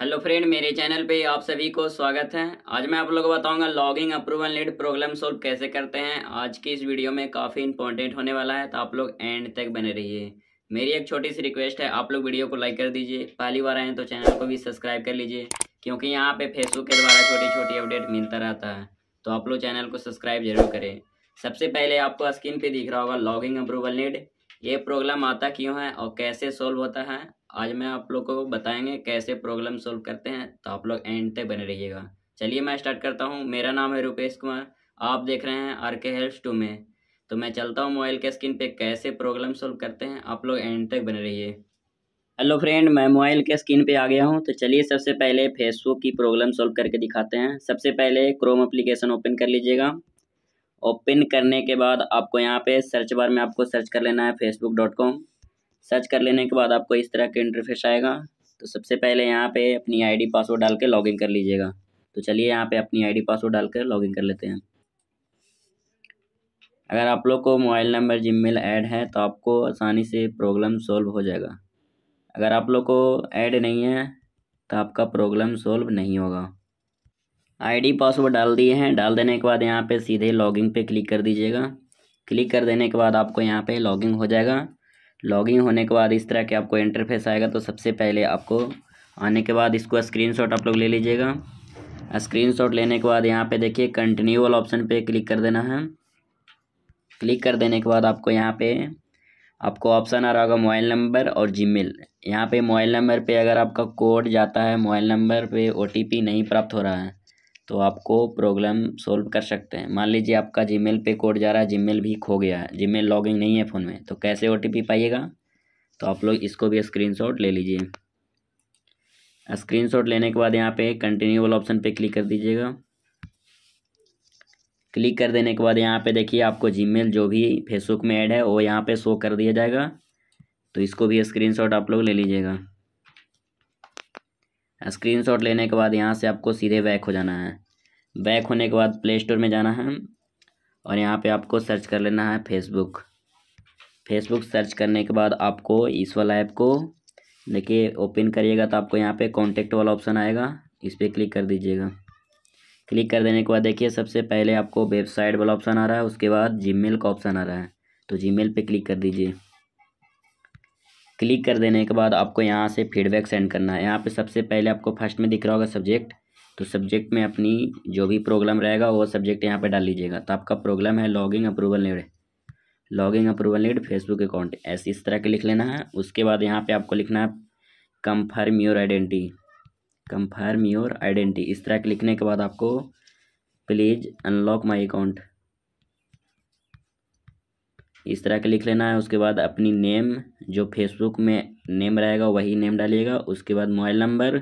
hello friend मेरे channel पे आप सभी को स्वागत है आज मैं आप लोगों को बताऊंगा logging approval lead problem solve कैसे करते हैं आज की इस वीडियो में काफ़ी इंपॉर्टेंट होने वाला है तो आप लोग एंड तक बने रहिए मेरी एक छोटी सी रिक्वेस्ट है आप लोग वीडियो को लाइक कर दीजिए पहली बार आए तो चैनल को भी सब्सक्राइब कर लीजिए क्योंकि यहाँ पर फेसबुक के द्वारा छोटी छोटी अपडेट मिलता रहता है तो आप लोग चैनल को सब्सक्राइब जरूर करें सबसे पहले आपको स्क्रीन पर दिख रहा होगा लॉगिंग अप्रूवल नीड ये प्रॉब्लम आता क्यों है और कैसे सोल्व होता है आज मैं आप लोग को बताएंगे कैसे प्रॉब्लम सॉल्व करते हैं तो आप लोग एंड तक बने रहिएगा चलिए मैं स्टार्ट करता हूँ मेरा नाम है रुपेश कुमार आप देख रहे हैं आर के हेल्थ टू में तो मैं चलता हूँ मोबाइल के स्क्रीन पे कैसे प्रॉब्लम सॉल्व करते हैं आप लोग एंड तक बने रहिए हेलो फ्रेंड मैं मोबाइल के स्क्रीन पे आ गया हूँ तो चलिए सबसे पहले फेसबुक की प्रॉब्लम सॉल्व करके दिखाते हैं सबसे पहले क्रोम अप्लीकेशन ओपन कर लीजिएगा ओपन करने के बाद आपको यहाँ पे सर्च बार में आपको सर्च कर लेना है फेसबुक डॉट कॉम सर्च कर लेने के बाद आपको इस तरह का इंटरफेस आएगा तो सबसे पहले यहाँ पे अपनी आईडी पासवर्ड डाल के लॉगिन कर लीजिएगा तो चलिए यहाँ पे अपनी आईडी पासवर्ड डाल कर लॉगिन कर लेते हैं अगर आप लोग को मोबाइल नंबर जिमेल ऐड है तो आपको आसानी से प्रॉब्लम सॉल्व हो जाएगा अगर आप लोग को ऐड नहीं है तो आपका प्रॉब्लम सॉल्व नहीं होगा आईडी पासवर्ड डाल दिए हैं डाल देने के बाद यहाँ पे सीधे लॉगिंग पे क्लिक कर दीजिएगा क्लिक कर देने के बाद आपको यहाँ पे लॉगिंग हो जाएगा लॉगिंग होने के बाद इस तरह के आपको इंटरफेस आएगा तो सबसे पहले आपको आने के बाद इसको स्क्रीनशॉट आप लोग ले लीजिएगा स्क्रीनशॉट लेने के बाद यहाँ पे देखिए कंटिन्यू वाला ऑप्शन पे क्लिक कर देना है क्लिक कर देने के बाद आपको यहाँ पे आपको ऑप्शन आ रहा होगा मोबाइल नंबर और जी मेल यहाँ पर मोबाइल नंबर पे अगर आपका कोड जाता है मोबाइल नंबर पे ओटीपी नहीं प्राप्त हो रहा है तो आपको प्रॉब्लम सॉल्व कर सकते हैं मान लीजिए आपका जीमेल पे कोड जा रहा है जीमेल भी खो गया है जीमेल लॉगिंग नहीं है फ़ोन में तो कैसे ओ पाइएगा तो आप लोग इसको भी स्क्रीनशॉट ले लीजिए स्क्रीनशॉट लेने के बाद यहाँ पे कंटिन्यू वाला ऑप्शन पे क्लिक कर दीजिएगा क्लिक कर देने के बाद यहाँ पे देखिए आपको मेल जो भी फेसबुक में ऐड है वो यहाँ पे शो कर दिया जाएगा तो इसको भी शॉट आप लोग ले लीजिएगा स्क्रीनशॉट लेने के बाद यहाँ से आपको सीधे बैक हो जाना है बैक होने के बाद प्ले स्टोर में जाना है और यहाँ पे आपको सर्च कर लेना है फेसबुक फेसबुक सर्च करने के बाद आपको इस वाला ऐप को देखिए ओपन करिएगा तो आपको यहाँ पे कॉन्टेक्ट वाला ऑप्शन आएगा इस पर क्लिक कर दीजिएगा क्लिक कर देने के बाद देखिए सबसे पहले आपको वेबसाइट वाला ऑप्शन आ रहा है उसके बाद जी का ऑप्शन आ रहा है तो जी मेल क्लिक कर दीजिए क्लिक कर देने के बाद आपको यहाँ से फीडबैक सेंड करना है यहाँ पे सबसे पहले आपको फर्स्ट में दिख रहा होगा सब्जेक्ट तो सब्जेक्ट में अपनी जो भी प्रॉब्लम रहेगा वो सब्जेक्ट यहाँ पे डाल लीजिएगा तो आपका प्रॉब्लम है logging approval need logging approval need Facebook account ऐसे इस तरह के लिख लेना है उसके बाद यहाँ पे आपको लिखना है confirm your identity confirm your identity इस तरह के लिखने के बाद आपको प्लीज़ अनलॉक माई अकाउंट इस तरह के लिख लेना है उसके बाद अपनी नेम जो फेसबुक में नेम रहेगा वही नेम डालिएगा उसके बाद मोबाइल नंबर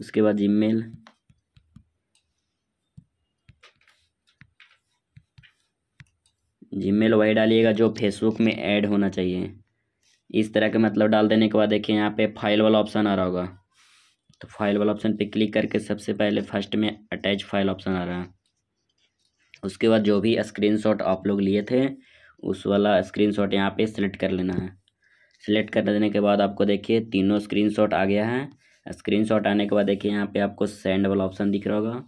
उसके बाद ईमेल जीमेल वही डालिएगा जो फेसबुक में ऐड होना चाहिए इस तरह के मतलब डाल देने के बाद देखिए यहाँ पे फाइल वाला ऑप्शन आ रहा होगा तो फाइल वाला ऑप्शन पे क्लिक करके सबसे पहले फर्स्ट में अटैच फाइल ऑप्शन आ रहा है उसके बाद जो भी स्क्रीनशॉट आप लोग लिए थे उस वाला स्क्रीनशॉट यहाँ पर सिलेक्ट कर लेना है सिलेक्ट कर देने के बाद आपको देखिए तीनों स्क्रीन आ गया है स्क्रीनशॉट आने के बाद देखिए यहाँ पे आपको सेंड वाला ऑप्शन दिख रहा होगा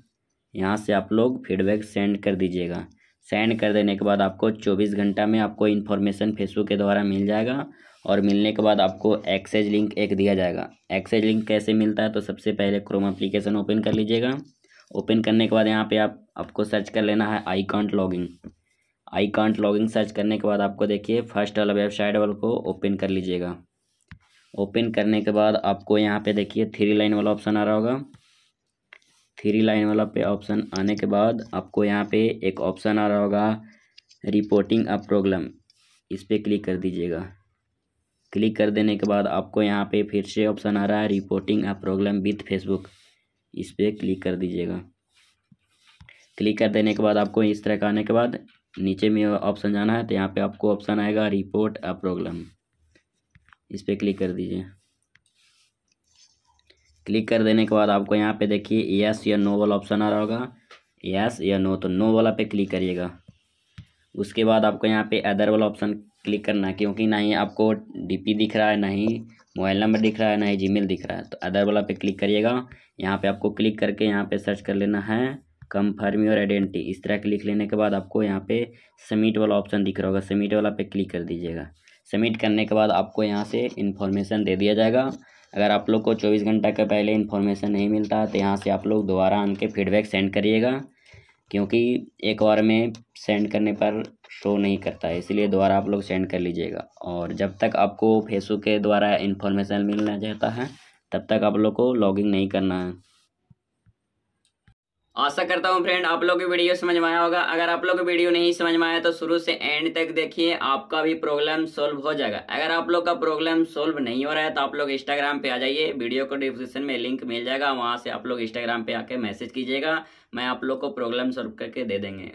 यहाँ से आप लोग फीडबैक सेंड कर दीजिएगा सेंड कर देने के बाद आपको चौबीस घंटा में आपको इन्फॉर्मेशन फेसबुक के द्वारा मिल जाएगा और मिलने के बाद आपको एक्सेज लिंक एक दिया जाएगा एक्सेज लिंक कैसे मिलता है तो सबसे पहले क्रोम अप्लीकेशन ओपन कर लीजिएगा ओपन करने के बाद यहाँ पे आप आपको सर्च कर लेना है I can't logging I can't logging search करने के बाद आपको देखिए फर्स्ट वाला वेबसाइट वाल को ओपन कर लीजिएगा ओपन करने के बाद आपको यहाँ पे देखिए थ्री लाइन वाला ऑप्शन आ रहा होगा थ्री लाइन वाला पे ऑप्शन आने के बाद आपको यहाँ पे एक ऑप्शन आ रहा होगा रिपोर्टिंग अ प्रॉब्लम इस पर क्लिक कर दीजिएगा क्लिक कर देने के बाद आपको यहाँ पे फिर से ऑप्शन आ रहा है reporting a problem with Facebook इस पर क्लिक कर दीजिएगा क्लिक कर देने के बाद आपको इस तरह का आने के बाद नीचे में ऑप्शन जाना है तो यहाँ पे आपको ऑप्शन आएगा रिपोर्ट अ प्रॉब्लम इस पर क्लिक कर दीजिए क्लिक कर देने के बाद आपको यहाँ पे देखिए यस या नो वाला ऑप्शन आ रहा होगा यस या नो तो नो वाला पे क्लिक करिएगा उसके बाद आपको यहाँ पे अदर वाला ऑप्शन क्लिक करना है क्योंकि ना ही आपको डीपी दिख रहा है ना ही मोबाइल नंबर दिख रहा है ना ही जीमेल दिख रहा है तो अदर वाला पे क्लिक करिएगा यहाँ पे आपको क्लिक करके यहाँ पे सर्च कर लेना है कंफर्म योर आइडेंटिटी इस तरह क्लिक लेने के बाद आपको यहाँ पे सबमिट वाला ऑप्शन दिख रहा होगा सबमिट वाला पे क्लिक कर दीजिएगा सबमिट करने के बाद आपको यहाँ से इन्फॉर्मेशन दे दिया जाएगा अगर आप लोग को चौबीस घंटा के पहले इन्फॉर्मेशन नहीं मिलता तो यहाँ से आप लोग दोबारा आन फीडबैक सेंड करिएगा क्योंकि एक बार में सेंड करने पर शो नहीं करता है इसलिए दोबारा आप लोग सेंड कर लीजिएगा और जब तक आपको फेसबुक के द्वारा इन्फॉर्मेशन मिलना चाहता है तब तक आप लोग को लॉगिन नहीं करना है आशा करता हूँ फ्रेंड आप लोग को वीडियो समझ में आया होगा अगर आप लोग वीडियो नहीं समझ में आया तो शुरू से एंड तक देखिए आपका भी प्रॉब्लम सॉल्व हो जाएगा अगर आप लोग का प्रॉब्लम सॉल्व नहीं हो रहा है तो आप लोग इंस्टाग्राम पे आ जाइए वीडियो को डिस्क्रिप्शन में लिंक मिल जाएगा वहाँ से आप लोग इंस्टाग्राम पे आके मैसेज कीजिएगा मैं आप लोग को प्रॉब्लम सॉल्व करके दे देंगे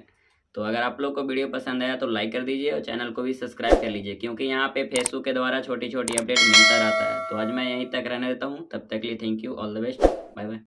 तो अगर आप लोग को वीडियो पसंद आया तो लाइक कर दीजिए और चैनल को भी सब्सक्राइब कर लीजिए क्योंकि यहाँ पे फेसबुक के द्वारा छोटी छोटी अपडेट मिलता रहता है तो आज मैं यहीं तक रहने देता हूँ तब तक लिए thank you all the best bye bye